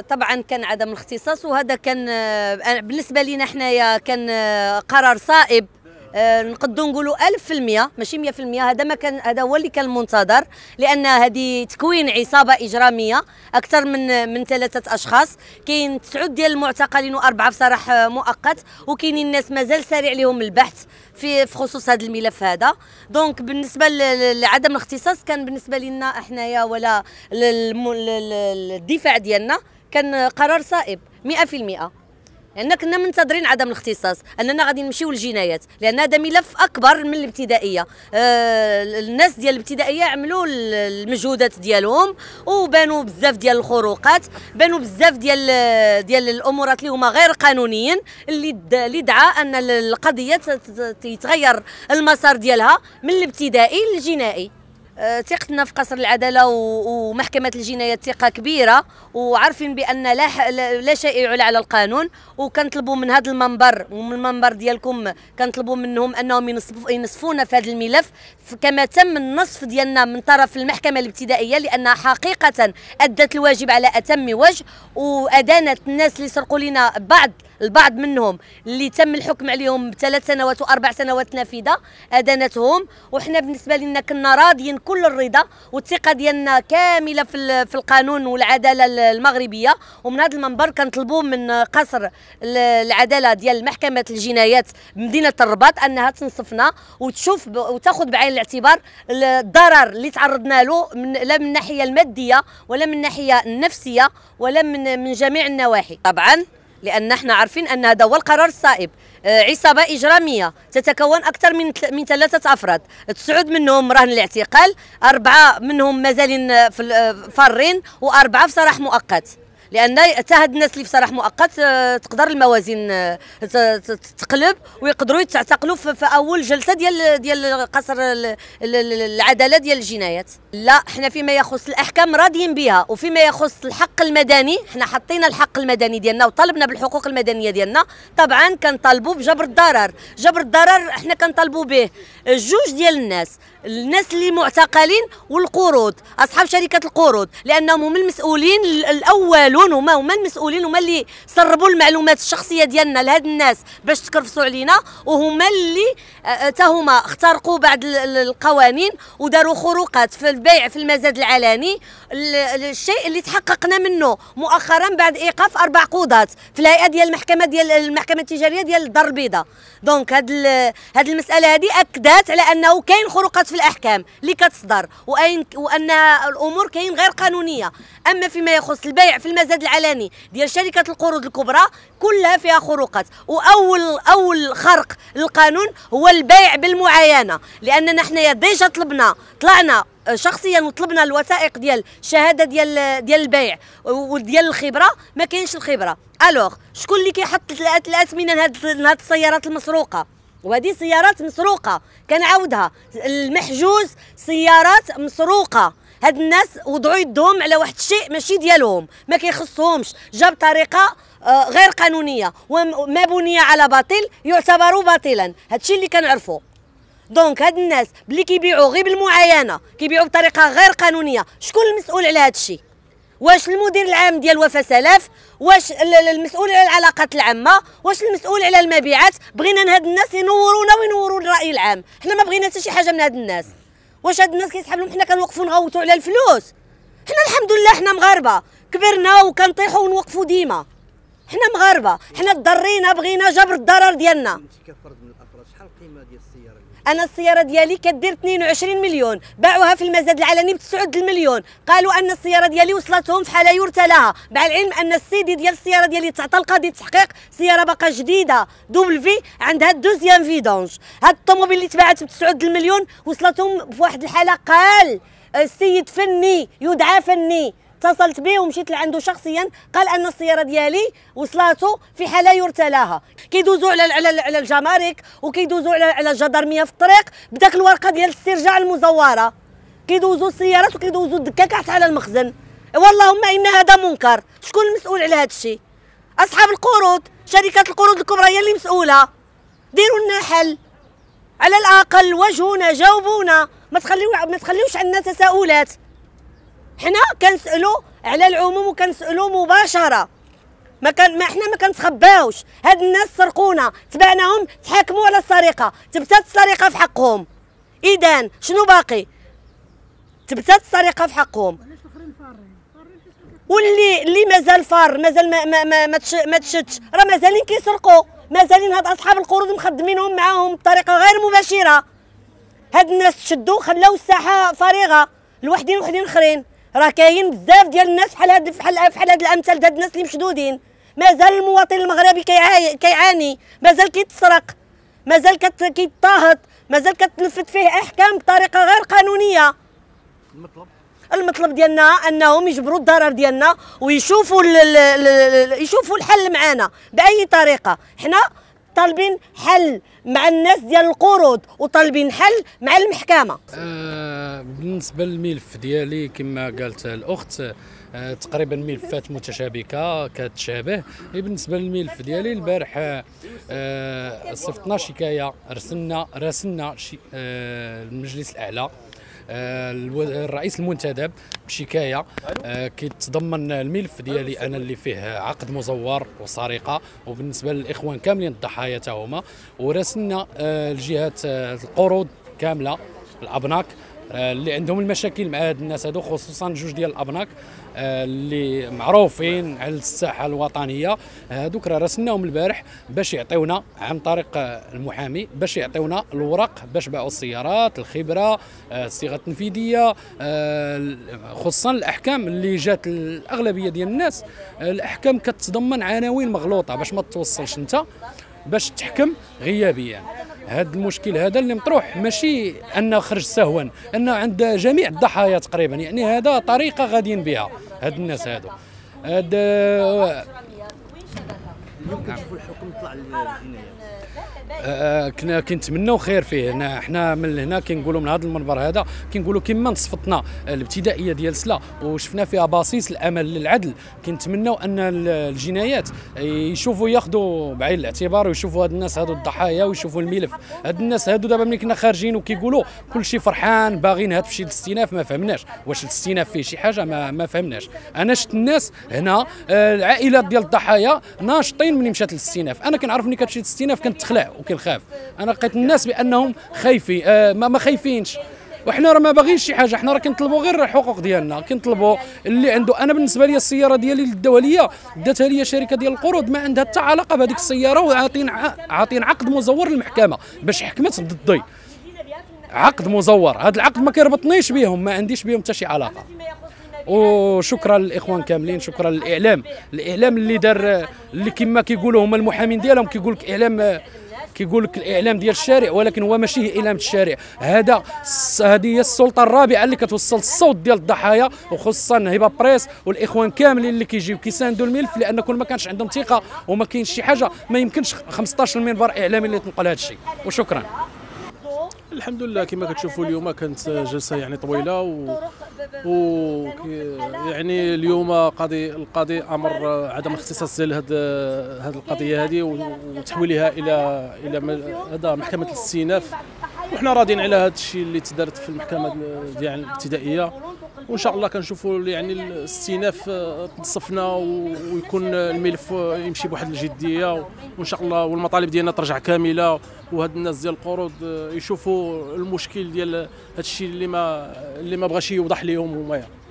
طبعا كان عدم الاختصاص وهذا كان آه، بالنسبه لنا حنايا كان آه، قرار صائب آه، نقدروا نقولوا 1000% ماشي 100% هذا ما كان هذا هو اللي كان المنتظر لان هذه تكوين عصابه اجراميه اكثر من من ثلاثه اشخاص كاين تسعود ديال المعتقلين واربعه في سراح مؤقت وكاينين الناس مازال سريع لهم البحث في في خصوص هذا الملف هذا دونك بالنسبه لعدم الاختصاص كان بالنسبه لنا حنايا ولا الدفاع ديالنا كان قرار صائب 100% لان كنا منتظرين عدم الاختصاص اننا غادي نمشيو للجنايات لان هذا ملف اكبر من الابتدائيه آه الناس ديال الابتدائيه عملوا المجهودات ديالهم وبانوا بزاف ديال الخروقات بانوا بزاف ديال ديال الامورات اللي هما غير قانونيين اللي اللي دعا ان القضيه يتغير المسار ديالها من الابتدائي للجنائي آه، ثقتنا في قصر العداله ومحكمه الجنايات ثقه كبيره وعارفين بان لا لا شيء يعلى على القانون وكنطلبوا من هذا المنبر ومن المنبر ديالكم كنطلبوا منهم انهم ينصفونا في هذا الملف كما تم النصف ديالنا من طرف المحكمه الابتدائيه لانها حقيقه ادت الواجب على اتم وجه وادانت الناس اللي سرقوا لنا بعض البعض منهم اللي تم الحكم عليهم بثلاث سنوات واربع سنوات نافذه ادانتهم وحنا بالنسبه لنا كنا راضيين كل الرضا والثقه ديالنا كامله في في القانون والعداله المغربيه ومن هذا المنبر كنطلبوا من قصر العداله ديال محكمه الجنايات بمدينه الرباط انها تنصفنا وتشوف وتاخذ بعين الاعتبار الضرر اللي تعرضنا له من لا من الناحيه الماديه ولا من الناحيه النفسيه ولا من من جميع النواحي طبعا لان احنا عارفين ان هذا هو القرار الصائب عصابه اجراميه تتكون اكثر من من ثلاثه افراد تسعود منهم رهن الاعتقال اربعه منهم مازالين آه، فارين واربعه في سراح مؤقت لان حتى هاد الناس اللي في سراح مؤقت آه، تقدر الموازين آه، تقلب ويقدروا يتعتقلوا في اول جلسه ديال ديال قصر العداله ديال الجنايات لا حنا فيما يخص الاحكام راضيين بها وفيما يخص الحق المدني حنا حطينا الحق المدني ديالنا وطالبنا بالحقوق المدنيه ديالنا طبعا كنطالبوا بجبر الضرر جبر الضرر حنا كنطالبوا به جوج ديال الناس الناس اللي معتقلين والقروض اصحاب شركات القروض لانهم هما المسؤولين الاولون هما هما المسؤولين هما اللي سربوا المعلومات الشخصيه ديالنا لهاد الناس باش تكرفسوا علينا وهما اللي حتى آه، آه، هما اخترقوا بعض القوانين وداروا خروقات في البيع في المزاد العلني الشيء اللي تحققنا منه مؤخرا بعد ايقاف اربع قضات في الهيئه ديال المحكمه ديال المحكمه التجاريه ديال الدار البيضاء دونك هاد هاد المساله هذه اكدت على انه كاين خروقات في الاحكام اللي كتصدر وان وان الامور كاين غير قانونيه اما فيما يخص البيع في المزاد العلني ديال شركه القروض الكبرى كلها فيها خروقات واول اول خرق للقانون هو البيع بالمعاينه لاننا حنايا ديجا طلبنا طلعنا شخصيا وطلبنا الوثائق ديال الشهاده ديال ديال البيع وديال الخبره ما كاينش الخبره الوغ شكون اللي كيحط الاثمنه لهاد السيارات المسروقه وهذه سيارات مسروقه كنعاودها المحجوز سيارات مسروقه هاد الناس وضعوا يدهم على واحد الشيء ماشي ديالهم ما كيخصهمش جا بطريقه آه، غير قانونيه وما بني على باطل يعتبر باطلا هادشي اللي كنعرفوا دونك هاد الناس اللي كيبيعوا غير بالمعاينه كيبيعوا بطريقه غير قانونيه شكون المسؤول على هادشي واش المدير العام ديال وفا سلاف واش المسؤول على العلاقات العامه واش المسؤول على المبيعات بغينا هاد الناس ينورونا وينوروا الراي العام حنا ما بغينا حتى شي حاجه من هاد الناس واش هاد الناس كيسحب لهم حنا كنوقفوا نغوتوا على الفلوس حنا الحمد لله حنا مغاربه كبرنا وكنطيحوا ونوقفوا ديما حنا مغاربه حنا تضرينا بغينا جبر الضرر ديالنا انا السياره ديالي كدير 22 مليون باعوها في المزاد العلني ب 9 المليون قالوا ان السياره ديالي وصلتهم حاله يرثى لها مع العلم ان السيدي ديال السياره ديالي تعطى القاضي التحقيق سياره باقا جديده دوبل في عندها دوزيام فيدونج هاد الطوموبيل اللي تباعت ب 9 المليون وصلتهم في واحد الحاله قال آه، السيد فني يدعى فني اتصلت به ومشيت لعنده شخصيا قال ان السياره ديالي وصلاته في حاله يرتلاها كيدوزوا على على على الجمارك وكيدوزوا على على الجدرميه في الطريق بداك الورقه ديال الاسترجاع المزوره كيدوزوا السيارات وكيدوزوا الدكاكات على المخزن واللهم ان هذا منكر شكون المسؤول على هذا الشيء اصحاب القروض شركات القروض الكبرى هي اللي مسؤوله ديروا لنا حل على الاقل وجهونا جاوبونا ما تخليو ما تخليوش عندنا تساؤلات حنا كنسالو على العموم وكنسالو مباشره ما كان ما حنا ما كنتخباوش هاد الناس سرقونا تبعناهم تحاكموا على السرقه تبتات السرقه في حقهم اذا شنو باقي تبتات السرقه في حقهم واللي اللي مازال فار مازال ما ما ما, ما, ما تشتش راه مازالين كيسرقوا مازالين هاد اصحاب القروض مخدمينهم معاهم بطريقه غير مباشره هاد الناس تشدوا خلاو الساحه فارغه لوحدين وحدين اخرين راه كاين بزاف ديال الناس بحال هاد بحال بحال هاد الامثال ديال الناس اللي مشدودين مازال المواطن المغربي كيعاني مازال كيتسرق مازال كيتطاهط مازال كتنفذ فيه احكام بطريقه غير قانونيه المطلب المطلب ديالنا انهم يجبروا الضرر ديالنا ويشوفوا ال ال ال يشوفوا الحل معنا باي طريقه حنا طالبين حل مع الناس ديال القروض وطالبين حل مع المحكمه آه بالنسبه للملف ديالي كما قالت الاخت آه تقريبا ملفات متشابكه كتشابه بالنسبه للملف ديالي البارح آه, أه، شكايه رسلنا راسلنا آه المجلس الاعلى آه، الرئيس المنتدب بشكايه آه، كيتضمن الملف ديالي انا اللي فيه عقد مزور وسرقه وبالنسبه للاخوان كاملين الضحايا تاهما ورسلنا الجهات آه، القروض كامله الابناك آه، اللي عندهم المشاكل مع هاد الناس هادو خصوصا جوج ديال الابناك آه، اللي معروفين على الساحه الوطنيه هادوك راه راسلناهم البارح باش يعطيونا عن طريق المحامي باش يعطيونا الورق باش باعوا السيارات الخبره آه، الصيغه التنفيذيه خصوصا الاحكام اللي جات الاغلبيه ديال الناس الاحكام كتضمن عناوين مغلوطه باش ما توصلش انت باش تحكم غيابيا هذا المشكل هذا اللي مطروح ماشي انه خرج سهوا انه عند جميع الضحايا تقريبا يعني هذا طريقه غاديين بها هاد الناس هادو هاد آه، اليوم الحكم طلع آه، كنا كنتمناو خير فيه هنا حنا من هنا كنقولوا من هذا المنبر هذا كنقولوا كما نصفطنا الابتدائيه ديال سلا وشفنا فيها باسيس الامل للعدل كنتمناو ان الجنايات يشوفوا ياخذوا بعين الاعتبار ويشوفوا هاد الناس هادو الضحايا ويشوفوا الملف هاد الناس هادو دابا ملي كنا خارجين وكيقولوا كلشي فرحان باغين هاد فشي الاستئناف ما فهمناش واش الاستئناف فيه شي حاجه ما, ما فهمناش انا شفت الناس هنا آه، العائلات ديال الضحايا ناشطين ملي مشات للاستئناف انا كنعرف ملي كتمشي للاستئناف كنتخلع وكنخاف انا لقيت الناس بانهم خايفين آه ما, ما خايفينش وحنا راه ما باغيين شي حاجه حنا راه كنطلبوا غير الحقوق ديالنا كنطلبوا اللي عنده انا بالنسبه لي السياره ديالي اللي داوها ليا داتها ليا شركه ديال القروض ما عندها حتى علاقه بهذيك السياره وعاطين عاطين عقد مزور للمحكمه باش حكمت ضدي عقد مزور هذا العقد ما كيربطنيش بهم ما عنديش بهم حتى شي علاقه وشكرا للاخوان كاملين شكرا للاعلام الاعلام اللي دار اللي كما كيقولوا هما المحامين ديالهم كيقول لك اعلام كيقول لك الاعلام ديال الشارع ولكن هو ماشي اعلام الشارع هذا هذه هي السلطه الرابعه اللي كتوصل الصوت ديال الضحايا وخصوصا هبه بريس والاخوان كاملين اللي كيجيو كيساندوا الملف لان كل ما كانش عندهم ثقه وما كاينش شي حاجه ما يمكنش 15 منبر اعلامي اللي تنقل هذا الشيء وشكرا الحمد لله كما كتشوفوا اليوم كانت جلسه يعني طويله و, و... يعني اليوم قاضي القاضي امر عدم اختصاص ديال هاد هذه القضيه هذه وتحويلها الى الى هذا محكمه الاستئناف وحنا راضيين على هذا الشيء اللي تدارت في المحكمه ديال الابتدائيه وان شاء الله كنشوفوا يعني الاستئناف تنصفنا ويكون الملف يمشي بواحد الجديه وان شاء الله والمطالب ديالنا ترجع كامله وهاد الناس ديال القروض يشوفوا المشكل ديال هادشي اللي ما اللي ما بغاش يوضح لهم هما